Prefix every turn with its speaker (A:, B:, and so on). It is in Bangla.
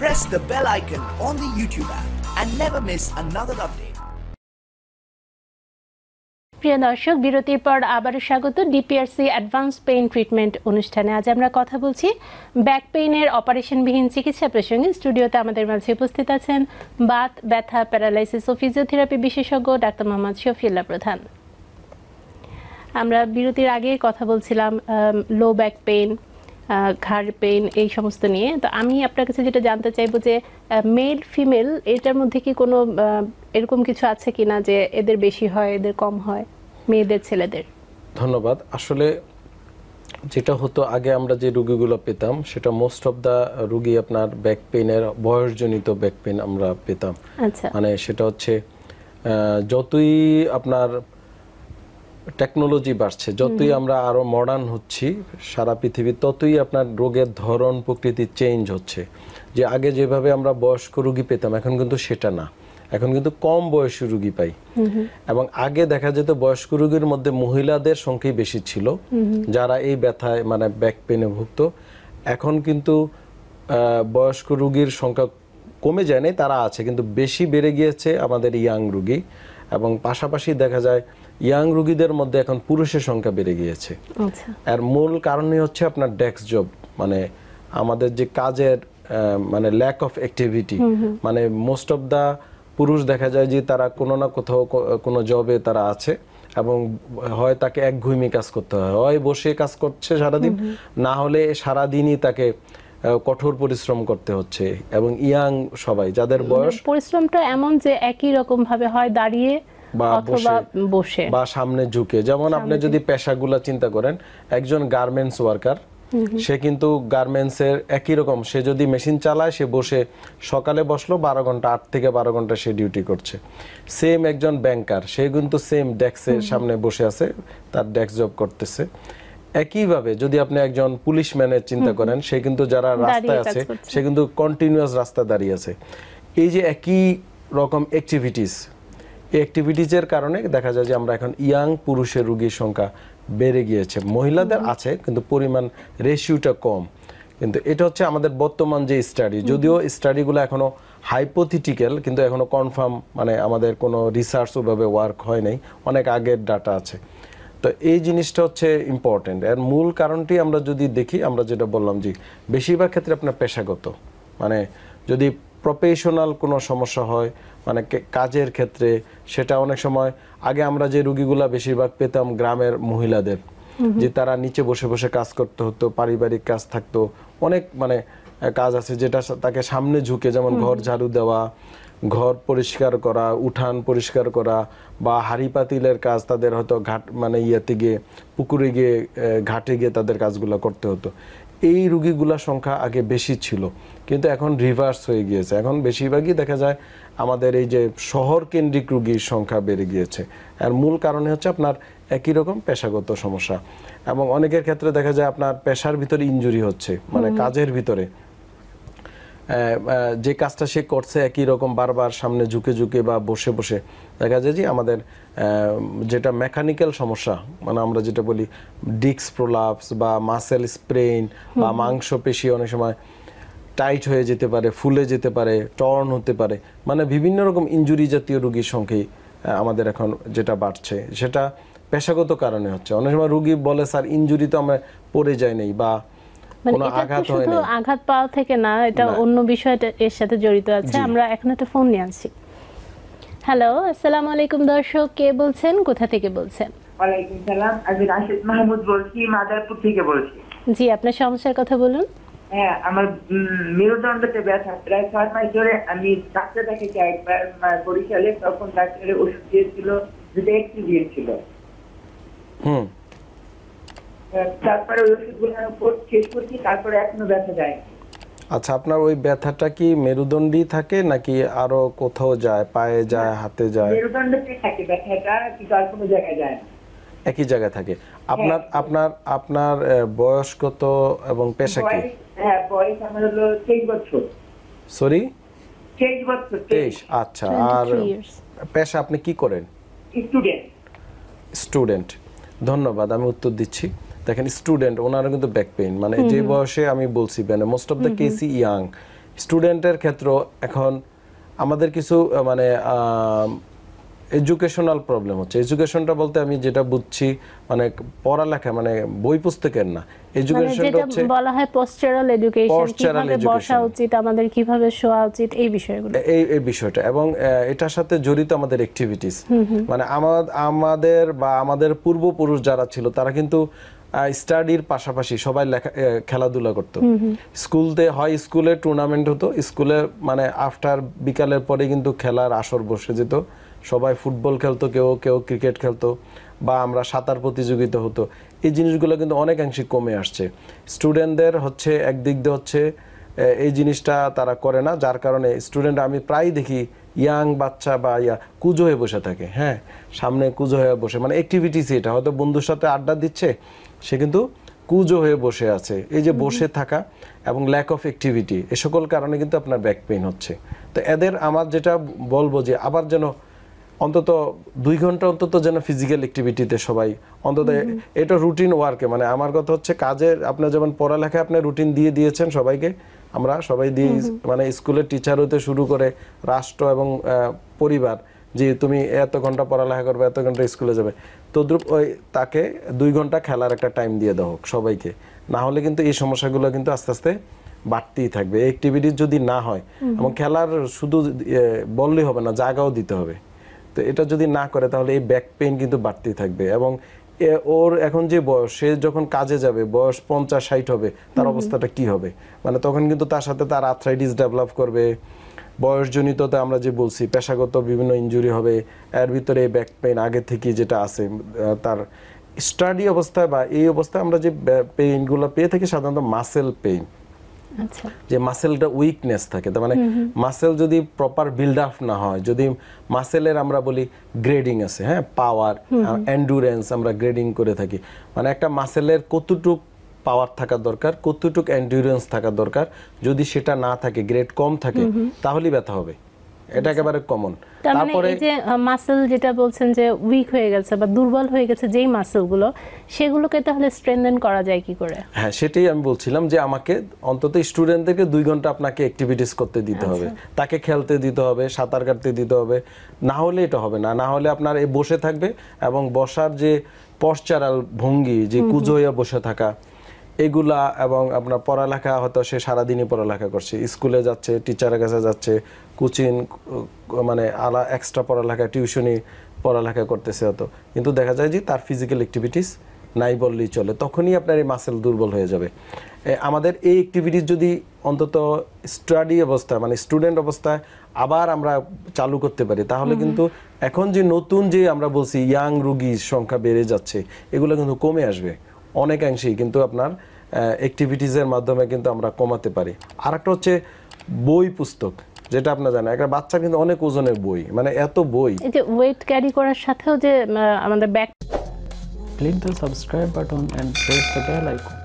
A: press the bell icon on the YouTube app
B: and never miss another update.
A: প্রিয় দর্শক বিরতির পর আবারও স্বাগত ডিপিআরসি অ্যাডভান্স পেইন ট্রিটমেন্ট অনুষ্ঠানে আজ আমরা কথা বলছি ব্যাক পেইনের অপারেশনবিহীন চিকিৎসা প্রসঙ্গে স্টুডিওতে আমাদের মাঝে উপস্থিত আছেন বাত ব্যথা প্যারালাইসিস ও ফিজিওথেরাপি বিশেষজ্ঞ ডাক্তার মোহাম্মদ শফিউল্লাহ প্রধান আমরা বিরতির আগে কথা বলছিলাম লো ব্যাক পেইন ঘাড় পেন এই সমস্ত নিয়ে তো আমি আপনার কাছে যেটা জানতে চাইবো যে মেল ফিমেল এটার মধ্যে কি কোনো এরকম কিছু আছে কি না যে এদের বেশি হয় এদের কম হয় মেয়েদের ছেলেদের
B: ধন্যবাদ আসলে যেটা হতো আগে আমরা যে রুগীগুলো পেতাম সেটা মোস্ট অফ দা রুগী আপনার ব্যাক পেনের বয়সজনিত ব্যাক পেন আমরা পেতাম আচ্ছা। মানে সেটা হচ্ছে যতই আপনার টেকনোলজি বাড়ছে যতই আমরা আরো মডার্ন হচ্ছি সারা পৃথিবী ততই আপনার রোগের ধরন প্রকৃতি চেঞ্জ হচ্ছে যে আগে যেভাবে আমরা বয়স্ক রুগী পেতাম এখন কিন্তু সেটা না এখন কিন্তু কম বয়সী রুগী পাই এবং আগে দেখা যেত বয়স্ক রুগীর মধ্যে মহিলাদের সংখ্যাই বেশি ছিল যারা এই ব্যথায় মানে ব্যাক পেনে ভুগত এখন কিন্তু বয়স্ক রুগীর সংখ্যা কমে যায়নি তারা আছে কিন্তু বেশি বেড়ে গিয়েছে আমাদের ইয়াং রুগী এবং পাশাপাশি দেখা যায় ইয়াং রুগীদের মধ্যে এখন পুরুষের সংখ্যা বেড়ে গিয়েছে আর আচ্ছা। মূল কারণই হচ্ছে আপনার ডেস্ক জব মানে আমাদের যে কাজের মানে ল্যাক অফ অ্যাক্টিভিটি মানে মোস্ট অফ দ্য পুরুষ দেখা যায় যে তারা কোনো না কোথাও কোনো জবে তারা আছে এবং হয় তাকে ঘুমি কাজ করতে হয় হয় বসে কাজ করছে সারাদিন না হলে সারাদিনই তাকে কঠোর পরিশ্রম করতে হচ্ছে এবং ইয়াং সবাই যাদের মানে বয়স
A: পরিশ্রমটা এমন যে একই রকম ভাবে হয় দাঁড়িয়ে বা বসে
B: বা সামনে ঝুঁকে যেমন আপনি যদি পেশাগুলো চিন্তা করেন একজন গার্মেন্টস ওয়ার্কার সে কিন্তু গার্মেন্টসের একই রকম সে যদি মেশিন চালায় সে বসে সকালে বসলো বারো ঘন্টা আট থেকে বারো ঘন্টা সে ডিউটি করছে সেম একজন ব্যাংকার সে কিন্তু সেম ডেস্কের সামনে বসে আছে তার ডেস্ক জব করতেছে একইভাবে যদি আপনি একজন পুলিশ ম্যানের চিন্তা করেন সে কিন্তু যারা রাস্তায় আছে সে কিন্তু কন্টিনিউয়াস রাস্তা দাঁড়িয়ে আছে এই যে একই রকম অ্যাক্টিভিটিস এই অ্যাক্টিভিটিজের কারণে দেখা যায় যে আমরা এখন ইয়াং পুরুষের রুগীর সংখ্যা বেড়ে গিয়েছে মহিলাদের আছে কিন্তু পরিমাণ রেশিওটা কম কিন্তু এটা হচ্ছে আমাদের বর্তমান যে স্টাডি যদিও স্টাডিগুলো এখনও হাইপোথিটিক্যাল কিন্তু এখনও কনফার্ম মানে আমাদের কোনো রিসার্চ ওভাবে ওয়ার্ক হয় নাই অনেক আগের ডাটা আছে তো এই জিনিসটা হচ্ছে ইম্পর্টেন্ট এর মূল কারণটি আমরা যদি দেখি আমরা যেটা বললাম যে বেশিরভাগ ক্ষেত্রে আপনার পেশাগত মানে যদি প্রফেশনাল কোনো সমস্যা হয় মানে কাজের ক্ষেত্রে সেটা অনেক সময় আগে আমরা যে রুগীগুলা বেশিরভাগ পেতাম গ্রামের মহিলাদের যে তারা নিচে বসে বসে কাজ করতে হতো পারিবারিক কাজ থাকতো অনেক মানে কাজ আছে যেটা তাকে সামনে ঝুঁকে যেমন ঘর ঝাড়ু দেওয়া ঘর পরিষ্কার করা উঠান পরিষ্কার করা বা হাড়ি পাতিলের কাজ তাদের হয়তো ঘাট মানে ইয়েতে গিয়ে পুকুরে গিয়ে ঘাটে গিয়ে তাদের কাজগুলো করতে হতো এই রুগীগুলোর সংখ্যা আগে বেশি ছিল কিন্তু এখন রিভার্স হয়ে গিয়েছে এখন বেশিরভাগই দেখা যায় আমাদের এই যে শহর কেন্দ্রিক রুগীর সংখ্যা বেড়ে গিয়েছে আর মূল কারণে হচ্ছে আপনার একই রকম পেশাগত সমস্যা এবং অনেকের ক্ষেত্রে দেখা যায় আপনার পেশার ভিতরে ইঞ্জুরি হচ্ছে মানে কাজের ভিতরে যে কাজটা সে করছে একই রকম বারবার সামনে ঝুঁকে ঝুঁকে বা বসে বসে দেখা যায় যে আমাদের যেটা মেকানিক্যাল সমস্যা মানে আমরা যেটা বলি ডিক্স প্রোলাপস বা মাসেল স্প্রেইন বা মাংসপেশি অনেক সময় টাইট হয়ে যেতে পারে ফুলে যেতে পারে টর্ন হতে পারে মানে বিভিন্ন রকম ইঞ্জুরি জাতীয় রুগীর সংখ্যেই আমাদের এখন যেটা বাড়ছে সেটা পেশাগত কারণে হচ্ছে অনেক সময় রুগী বলে স্যার ইঞ্জুরি তো আমরা পড়ে যাই নাই বা মানে শুধু
A: আঘাত পাওয়া থেকে না এটা অন্য বিষয়টা এর সাথে জড়িত আছে আমরা এখন একটা ফোন নিয়ে হ্যালো আসসালাম আলাইকুম দর্শক কে বলছেন কোথা থেকে বলছেন ওয়ালাইকুম
B: সালাম আমি রাশিদ মাহমুদ বলছি মাদারপুর থেকে বলছি
A: জি আপনার সমস্যার কথা বলুন
B: হ্যাঁ আমার মেরুদণ্ডতে ব্যথা প্রায় ছয় মাস ধরে আমি ডাক্তার দেখেছি একবার বরিশালে তখন ওষুধ দিয়েছিল দিয়েছিল হুম তারপরে শেষ করছি তারপরে এখনো ব্যথা যায় আচ্ছা আপনার ওই ব্যথাটা কি মেরুদণ্ডই থাকে নাকি আরো কোথাও যায় পায়ে যায় হাতে যায় মেরুদণ্ডতে থাকে ব্যথাটা আর কোনো জায়গায় যায় একই জায়গায় থাকে আপনার হ্যাঁ। আপনার আপনার বয়স কত এবং পেশা কি সরি হ্যাঁ, তেইশ আচ্ছা আর পেশা আপনি কি করেন স্টুডেন্ট স্টুডেন্ট ধন্যবাদ আমি উত্তর দিচ্ছি দেখেন স্টুডেন্ট ওনারা কিন্তু ব্যাক পেইন মানে যে বয়সে আমি বলছি মানে most of the case young স্টুডেন্টের ক্ষেত্র এখন আমাদের কিছু মানে এডুকেশনাল প্রবলেম হচ্ছে এডুকেশনটা বলতে আমি যেটা বুঝছি মানে পড়ালেখা মানে বই পুস্তকের না এডুকেশনটা মানে হচ্ছে
A: বলা হয় পোস্টারাল এডুকেশন কিভাবে বসা উচিত আমাদের কিভাবে শোয়া উচিত এই বিষয়গুলো
B: এই এই বিষয়টা এবং এটার সাথে জড়িত আমাদের অ্যাক্টিভিটিস মানে আমাদের বা আমাদের পূর্বপুরুষ যারা ছিল তারা কিন্তু স্টাডির পাশাপাশি সবাই লেখা খেলাধুলা করতো স্কুলতে হয় স্কুলে টুর্নামেন্ট হতো স্কুলে মানে আফটার বিকালের পরে কিন্তু খেলার আসর বসে যেত সবাই ফুটবল খেলতো কেউ কেউ ক্রিকেট খেলতো বা আমরা সাঁতার প্রতিযোগিতা হতো এই জিনিসগুলো কিন্তু অনেকাংশে কমে আসছে স্টুডেন্টদের হচ্ছে একদিক দিয়ে হচ্ছে এই জিনিসটা তারা করে না যার কারণে স্টুডেন্ট আমি প্রায় দেখি ইয়াং বাচ্চা বা ইয়া কুজো হয়ে বসে থাকে হ্যাঁ সামনে কুজো হয়ে বসে মানে অ্যাক্টিভিটিস এটা হয়তো বন্ধুর সাথে আড্ডা দিচ্ছে সে কিন্তু কুজো হয়ে বসে আছে এই যে বসে থাকা এবং ল্যাক অফ অ্যাক্টিভিটি এ সকল কারণে কিন্তু আপনার ব্যাক পেইন হচ্ছে তো এদের আমার যেটা বলবো যে আবার যেন অন্তত দুই ঘন্টা অন্তত যেন ফিজিক্যাল অ্যাক্টিভিটিতে সবাই অন্তত এটা রুটিন ওয়ার্কে মানে আমার কথা হচ্ছে কাজের আপনার যেমন পড়ালেখায় আপনার রুটিন দিয়ে দিয়েছেন সবাইকে আমরা সবাই দিয়ে মানে স্কুলের টিচার হতে শুরু করে রাষ্ট্র এবং পরিবার যে তুমি এত ঘন্টা পড়ালেখা করবে এত ঘন্টা স্কুলে যাবে তদ্রুপ ওই তাকে দুই ঘন্টা খেলার একটা টাইম দিয়ে দেওয়া হোক সবাইকে না হলে কিন্তু এই সমস্যাগুলো কিন্তু আস্তে আস্তে বাড়তেই থাকবে অ্যাক্টিভিটিস যদি না হয় এবং খেলার শুধু বললেই হবে না জায়গাও দিতে হবে তো এটা যদি না করে তাহলে এই ব্যাক পেইন কিন্তু বাড়তেই থাকবে এবং ওর এখন যে বয়স সে যখন কাজে যাবে বয়স পঞ্চাশ ষাট হবে তার অবস্থাটা কি হবে মানে তখন কিন্তু তার সাথে তার আর্থ্রাইটিস ডেভেলপ করবে বয়সজনিততে আমরা যে বলছি পেশাগত বিভিন্ন ইঞ্জুরি হবে এর ভিতরে এই ব্যাক পেন আগে থেকে যেটা আছে তার স্টাডি অবস্থায় বা এই অবস্থায় আমরা যে পেইনগুলো পেয়ে থাকি সাধারণত মাসেল পেইন আচ্ছা। যে মাসেলটা উইকনেস থাকে তার মানে মাসেল যদি প্রপার বিল্ড আপ না হয় যদি মাসেলের আমরা বলি গ্রেডিং আছে হ্যাঁ পাওয়ার এন্ডুরেন্স আমরা গ্রেডিং করে থাকি মানে একটা মাসেলের কতটুক পাওয়ার থাকা দরকার কতটুক এন্ডুরেন্স থাকা দরকার যদি সেটা না থাকে গ্রেড কম থাকে তাহলেই ব্যথা হবে এটা একেবারে কমন মানে তারপরে এই যে
A: মাসল যেটা বলছেন যে উইক হয়ে গেছে বা দুর্বল হয়ে গেছে যেই মাসেলগুলো সেগুলোকে তাহলে স্ট্রেন্থেন করা যায় কি করে
B: হ্যাঁ সেটাই আমি বলছিলাম যে আমাকে অন্তত স্টুডেন্টদেরকে দুই ঘন্টা আপনাকে অ্যাক্টিভিটিস করতে দিতে আচ্ছা। হবে তাকে খেলতে দিতে হবে সাঁতার কাটতে দিতে হবে না হলে এটা হবে না না হলে আপনার এই বসে থাকবে এবং বসার যে পশ্চারাল ভঙ্গি যে কুজো হয়ে বসে থাকা এগুলা এবং আপনার পড়ালেখা হয়তো সে সারাদিনই পড়ালেখা করছে স্কুলে যাচ্ছে টিচারের কাছে যাচ্ছে কোচিং মানে আলা এক্সট্রা পড়ালেখা টিউশনি পড়ালেখা করতেছে হয়তো কিন্তু দেখা যায় যে তার ফিজিক্যাল অ্যাক্টিভিটিস নাই বললেই চলে তখনই আপনার এই মাসেল দুর্বল হয়ে যাবে আমাদের এই অ্যাক্টিভিটিস যদি অন্তত স্টাডি অবস্থায় মানে স্টুডেন্ট অবস্থায় আবার আমরা চালু করতে পারি তাহলে কিন্তু এখন যে নতুন যে আমরা বলছি ইয়াং রুগীর সংখ্যা বেড়ে যাচ্ছে এগুলো কিন্তু কমে আসবে অনেকাংশেই কিন্তু আপনার অ্যাক্টিভিটিসের মাধ্যমে কিন্তু আমরা কমাতে পারি আর একটা হচ্ছে বই পুস্তক যেটা আপনার জানেন একটা বাচ্চা কিন্তু অনেক ওজনের বই মানে এত বই
A: যে ওয়েট ক্যারি করার সাথেও যে আমাদের back
B: click the subscribe button and press the bell icon